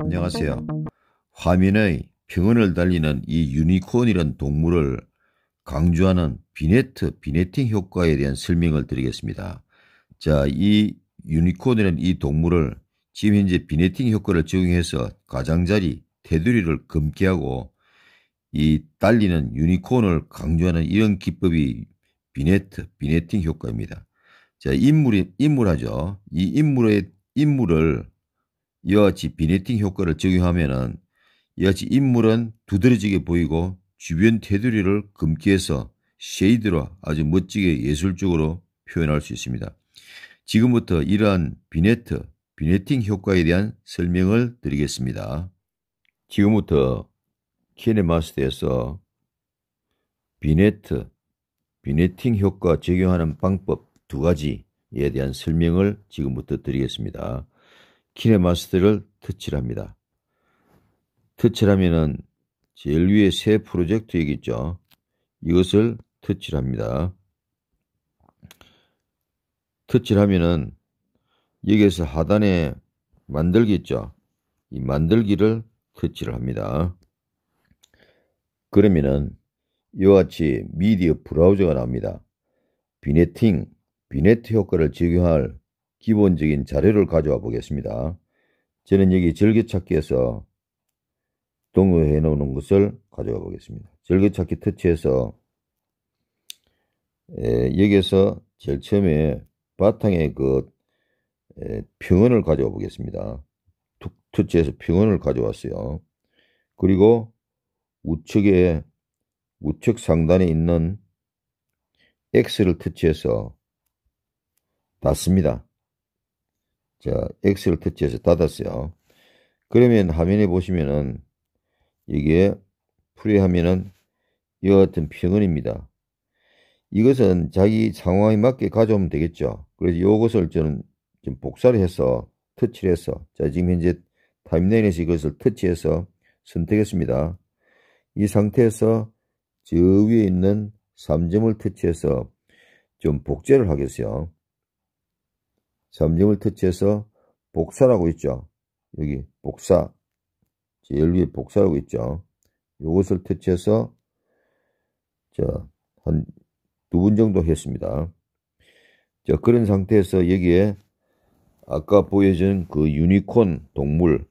안녕하세요. 화면의 평온을 달리는 이 유니콘이란 동물을 강조하는 비네트, 비네팅 효과에 대한 설명을 드리겠습니다. 자, 이유니콘이라이 동물을 지금 현재 비네팅 효과를 적용해서 가장자리, 테두리를 금기하고 이 달리는 유니콘을 강조하는 이런 기법이 비네트, 비네팅 효과입니다. 자, 인물이, 인물하죠. 이 인물의, 인물을 이와 같이 비네팅 효과를 적용하면은 이와 같이 인물은 두드러지게 보이고 주변 테두리를 금기해서 쉐이드로 아주 멋지게 예술적으로 표현할 수 있습니다. 지금부터 이러한 비네트, 비네팅 효과에 대한 설명을 드리겠습니다. 지금부터 키네마스터에서 비네트, 비네팅 효과 적용하는 방법 두 가지에 대한 설명을 지금부터 드리겠습니다. 키네마스터를 터치합니다. 터치하면은 제일 위에 새 프로젝트 여기 죠 이것을 터치합니다. 터치하면은 여기에서 하단에 만들겠죠이 만들기를 터치를 합니다. 그러면은 이와 같이 미디어 브라우저가 나옵니다. 비네팅, 비네트 효과를 적용할 기본적인 자료를 가져와 보겠습니다. 저는 여기 절개찾기에서 동의해 놓는 것을 가져와 보겠습니다. 절개찾기 터치해서 에, 여기에서 제일 처음에 바탕의 그 에, 평원을 가져와 보겠습니다. 터치해서 평원을 가져왔어요. 그리고 우측에 우측 상단에 있는 X를 터치해서 닫습니다. 자, X를 터치해서 닫았어요. 그러면 화면에 보시면은 이게 풀이하면은 이와 같은 평은입니다. 이것은 자기 상황에 맞게 가져오면 되겠죠. 그래서 이것을 저는 좀 복사를 해서 터치를 해서 자 지금 현재 타임라인에서 이것을 터치해서 선택했습니다. 이 상태에서 저 위에 있는 3점을 터치해서 좀 복제를 하겠어요. 점령을 터치해서 복사라고 있죠. 여기 복사. 제일 위에 복사라고 있죠. 이것을 터치해서 자, 한 두 분 정도 했습니다. 자, 그런 상태에서 여기에 아까 보여준 그 유니콘 동물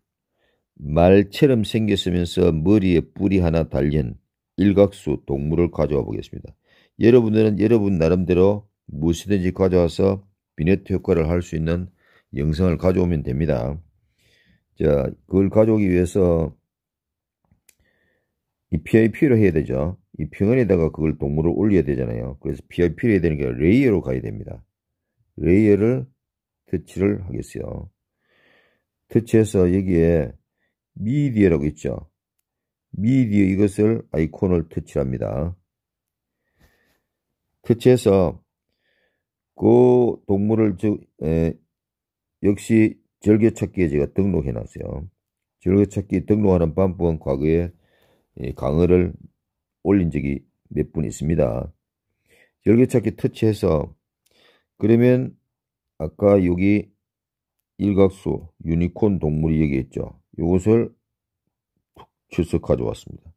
말처럼 생겼으면서 머리에 뿔이 하나 달린 일각수 동물을 가져와 보겠습니다. 여러분들은 여러분 나름대로 무엇이든지 가져와서 비네트 효과를 할 수 있는 영상을 가져오면 됩니다. 자, 그걸 가져오기 위해서 이 PIP를 해야 되죠. 이평원에다가 그걸 동물을 올려야 되잖아요. 그래서 PIP를 해야 되니까 레이어로 가야 됩니다. 레이어를 터치를 하겠어요. 터치해서 여기에 미디어라고 있죠. 미디어 이것을 아이콘을 터치합니다. 터치해서 그 동물을 저, 에, 역시 절개찾기에 제가 등록해놨어요. 절개찾기 등록하는 방법은 과거에 강의를 올린 적이 몇 분 있습니다. 절개찾기 터치해서 그러면 아까 여기 일각수 유니콘 동물이 여기 있죠. 이것을 출석 가져왔습니다.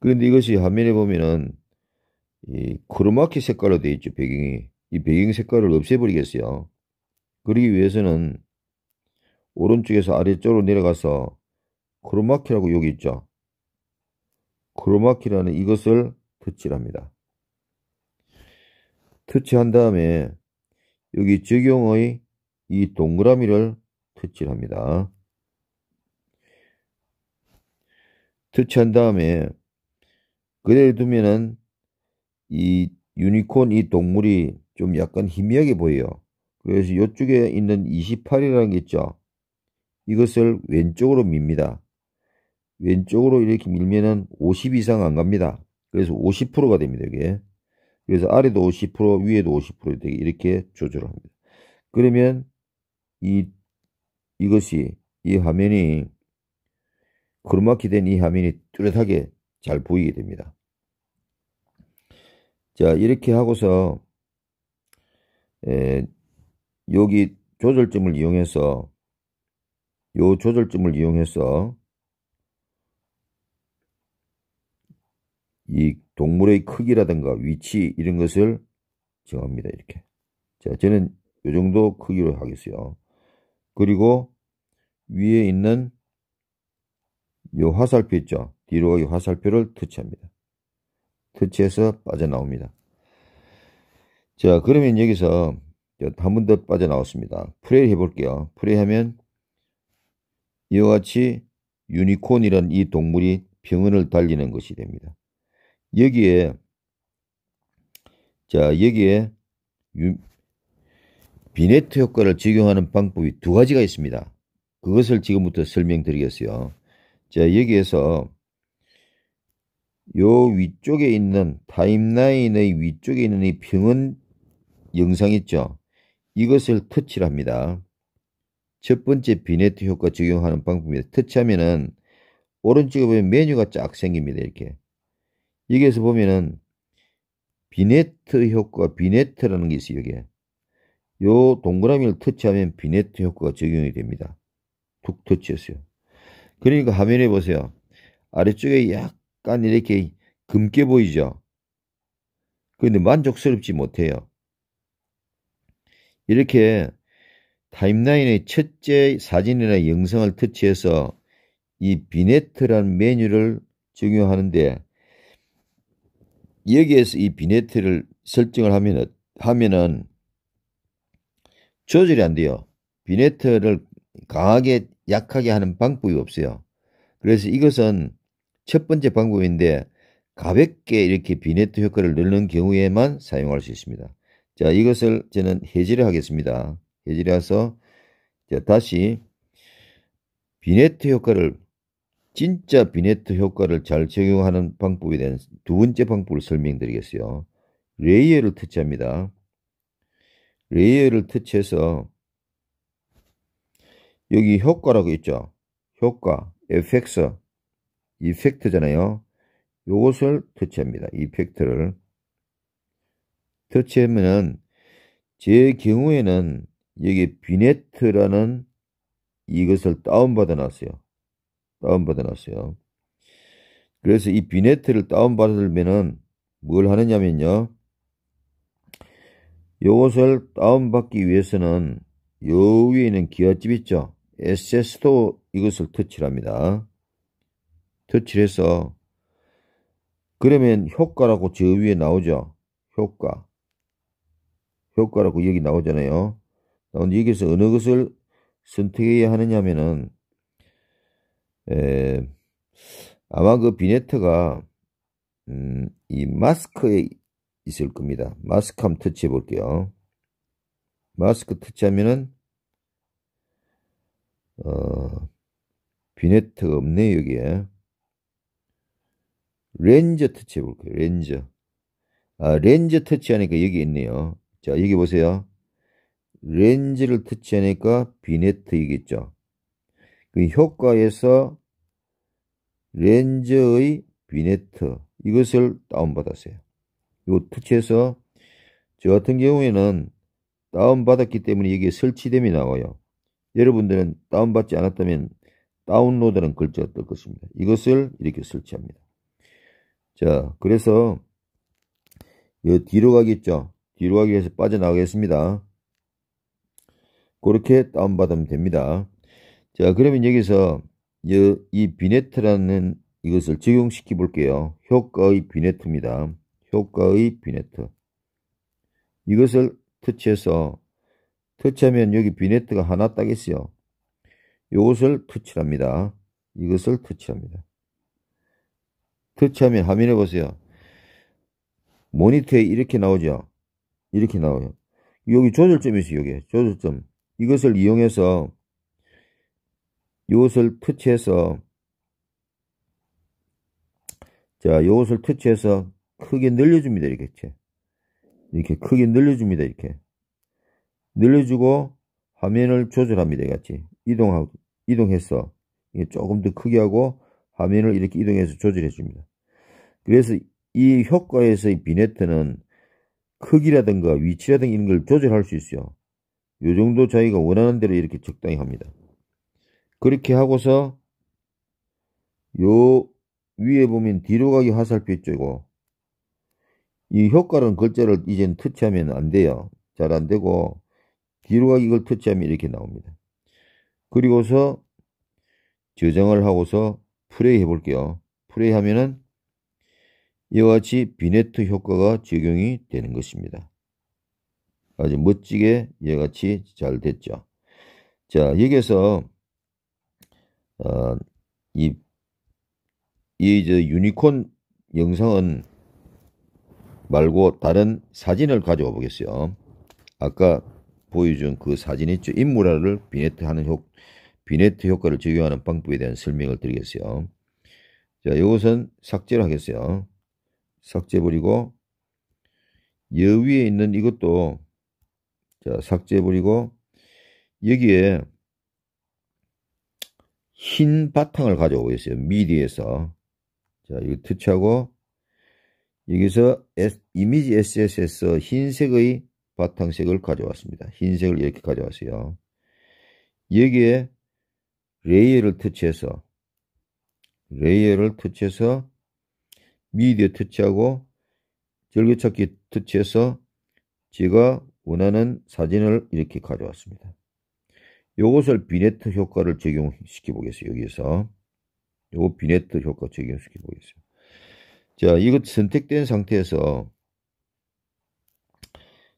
그런데 이것이 화면에 보면은 이 크로마키 색깔로 되어 있죠 배경이 이 배경 색깔을 없애버리겠어요. 그러기 위해서는 오른쪽에서 아래쪽으로 내려가서 크로마키라고 여기 있죠. 크로마키라는 이것을 터치합니다. 터치한 다음에 여기 적용의 이 동그라미를 터치합니다. 터치한 다음에 그대로 두면은 이 유니콘 이 동물이 좀 약간 희미하게 보여요. 그래서 이쪽에 있는 28이라는 게 있죠. 이것을 왼쪽으로 밉니다. 왼쪽으로 이렇게 밀면은 50 이상 안 갑니다. 그래서 50%가 됩니다, 이게. 그래서 아래도 50%, 위에도 50% 되게 이렇게 조절 합니다. 그러면 이, 이것이, 이 화면이, 그루마키된이 화면이 뚜렷하게 잘 보이게 됩니다. 자, 이렇게 하고서 에, 여기 조절점을 이용해서 요 조절점을 이용해서 이 동물의 크기라든가 위치 이런 것을 정합니다. 이렇게. 자, 저는 요 정도 크기로 하겠어요. 그리고 위에 있는 요 화살표 있죠? 뒤로 가기 화살표를 터치합니다. 터치해서 빠져나옵니다. 자, 그러면 여기서 한 번 더 빠져나왔습니다. 플레이 해볼게요. 플레이 하면 이와 같이 유니콘이란 이 동물이 병원을 달리는 것이 됩니다. 여기에 자 여기에 유, 비네트 효과를 적용하는 방법이 두 가지가 있습니다. 그것을 지금부터 설명드리겠어요. 자 여기에서 요 위쪽에 있는 타임라인의 위쪽에 있는 이 병원 영상 있죠? 이것을 터치합니다첫 번째 비네트 효과 적용하는 방법입니다. 터치하면은 오른쪽에 보면 메뉴가 쫙 생깁니다. 이렇게. 여기에서 보면은 비네트 효과, 비네트라는 게 있어요. 여기에. 요 동그라미를 터치하면 비네트 효과가 적용이 됩니다. 툭 터치했어요. 그러니까 화면에 보세요. 아래쪽에 약간 이렇게 검게 보이죠? 그런데 만족스럽지 못해요. 이렇게 타임라인의 첫째 사진이나 영상을 터치해서 이 비네트라는 메뉴를 적용하는데 여기에서 이 비네트를 설정을 하면, 하면은 조절이 안 돼요. 비네트를 강하게 약하게 하는 방법이 없어요. 그래서 이것은 첫 번째 방법인데 가볍게 이렇게 비네트 효과를 넣는 경우에만 사용할 수 있습니다. 자, 이것을 저는 해지를 하겠습니다. 해지를 해서 자, 다시 비네트 효과를 진짜 비네트 효과를 잘 적용하는 방법에 대한 두 번째 방법을 설명드리겠어요. 레이어를 터치합니다. 레이어를 터치해서 여기 효과라고 있죠. 효과, 에펙서 이펙트잖아요. 이것을 터치합니다. 이펙트를. 터치하면은 제 경우에는 여기 비네트라는 이것을 다운받아 놨어요. 다운받아 놨어요. 그래서 이 비네트를 다운받으면은 뭘 하느냐면요. 요것을 다운받기 위해서는 요 위에 있는 기어집 있죠. SS도 이것을 터치를 합니다. 터치를 해서 그러면 효과라고 저 위에 나오죠. 효과. 효과라고 여기 나오잖아요. 여기서 어느 것을 선택해야 하느냐 하면은, 에, 아마 그 비네트가, 음, 이 마스크에 있을 겁니다. 마스크 한번 터치해 볼게요. 마스크 터치하면은, 어, 비네트가 없네, 요 여기에. 렌즈 터치해 볼게요. 렌즈. 아, 렌즈 터치하니까 여기 있네요. 자, 여기 보세요. 렌즈를 터치하니까 비네트이겠죠. 그 효과에서 렌즈의 비네트 이것을 다운받았어요. 이거 터치해서 저 같은 경우에는 다운받았기 때문에 이게 설치됨이 나와요. 여러분들은 다운받지 않았다면 다운로드는 글자가 뜰 것입니다. 이것을 이렇게 설치합니다. 자, 그래서 이 뒤로 가겠죠. 뒤로 가기 위해서 빠져나가겠습니다. 그렇게 다운받으면 됩니다. 자 그러면 여기서 이 비네트라는 이것을 적용시키 볼게요. 효과의 비네트입니다. 효과의 비네트. 이것을 터치해서 터치하면 여기 비네트가 하나 따겠어요. 이것을 터치합니다. 이것을 터치합니다. 터치하면 화면에 보세요. 모니터에 이렇게 나오죠. 이렇게 나와요. 여기 조절점이 있어요. 여기 조절점. 이것을 이용해서 이것을 터치해서 자, 이것을 터치해서 크게 늘려줍니다. 이렇게. 이렇게 크게 늘려줍니다. 이렇게. 늘려주고 화면을 조절합니다. 같이 이동하고 이동해서 이게 조금 더 크게 하고 화면을 이렇게 이동해서 조절해 줍니다. 그래서 이 효과에서 이 비네트는 크기라든가 위치라든가 이런 걸 조절할 수 있어요. 요 정도 자기가 원하는 대로 이렇게 적당히 합니다. 그렇게 하고서 요 위에 보면 뒤로 가기 화살표 있죠. 이 효과는 글자를 이젠 터치하면 안 돼요. 잘 안 되고 뒤로 가기 걸 터치하면 이렇게 나옵니다. 그리고서 저장을 하고서 플레이 해볼게요. 플레이 하면은 이와 같이 비네트 효과가 적용이 되는 것입니다. 아주 멋지게 이와 같이 잘 됐죠. 자, 여기서 에 어, 이, 이이 유니콘 영상은 말고 다른 사진을 가져와 보겠어요. 아까 보여준 그 사진 있죠. 인물화를 비네트하는 효, 비네트 효과를 적용하는 방법에 대한 설명을 드리겠어요. 자, 이것은 삭제를 하겠어요. 삭제해버리고 여위에 있는 이것도 자 삭제해버리고 여기에 흰 바탕을 가져오고 있어요. 미디에서 자 이거 터치하고 여기서 이미지 s s s 흰색의 바탕색을 가져왔습니다. 흰색을 이렇게 가져왔어요. 여기에 레이어를 터치해서 레이어를 터치해서 미디어 터치하고 절규찾기 터치해서 제가 원하는 사진을 이렇게 가져왔습니다. 이것을 비네트 효과를 적용시켜 보겠습니다 여기에서 요거 비네트 효과 적용시켜 보겠습니다. 자, 이것 선택된 상태에서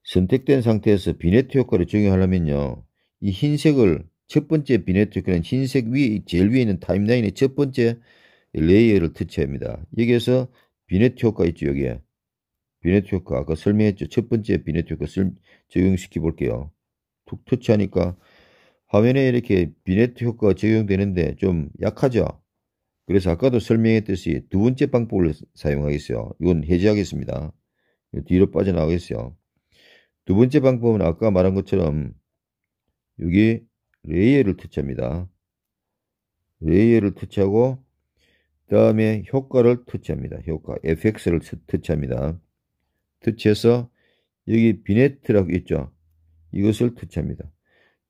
선택된 상태에서 비네트 효과를 적용하려면요. 이 흰색을 첫 번째 비네트 효과는 흰색 위에 제일 위에 있는 타임라인의 첫 번째 레이어를 터치합니다. 여기에서 비네트 효과 있죠 여기에 비네트 효과 아까 설명했죠 첫 번째 비네트 효과 쓸, 적용시켜 볼게요 툭 터치하니까 화면에 이렇게 비네트 효과가 적용되는데 좀 약하죠 그래서 아까도 설명했듯이 두 번째 방법을 사용하겠어요 이건 해제하겠습니다 뒤로 빠져나가겠어요 두 번째 방법은 아까 말한 것처럼 여기 레이어를 터치합니다 레이어를 터치하고 그 다음에 효과를 터치합니다. 효과 fx를 터치합니다. 터치해서 여기 비네트라고 있죠. 이것을 터치합니다.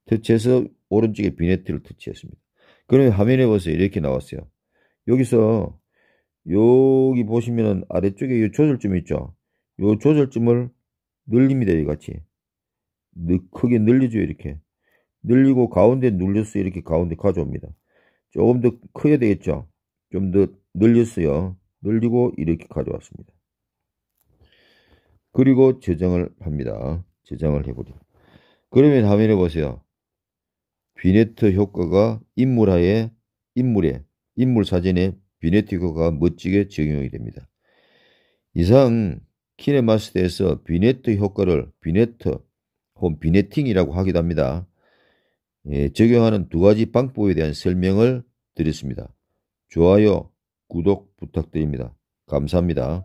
터치해서 오른쪽에 비네트를 터치했습니다. 그러면 화면에 보세요. 이렇게 나왔어요. 여기서 여기 보시면은 아래쪽에 이 조절점 있죠. 이 조절점을 늘립니다. 이같이 크게 늘리죠. 이렇게 늘리고 가운데 눌려서 이렇게 가운데 가져옵니다. 조금 더 커야 되겠죠. 좀더 늘렸어요. 늘리고 이렇게 가져왔습니다. 그리고 저장을 합니다. 저장을 해보죠. 그러면 화면에 보세요. 비네트 효과가 인물하에 인물에 인물 사진에 비네트 효과가 멋지게 적용이 됩니다. 이상 키네마스터에서 비네트 효과를 비네트 혹은 비네팅이라고 하기도 합니다. 예, 적용하는 두 가지 방법에 대한 설명을 드렸습니다. 좋아요, 구독 부탁드립니다. 감사합니다.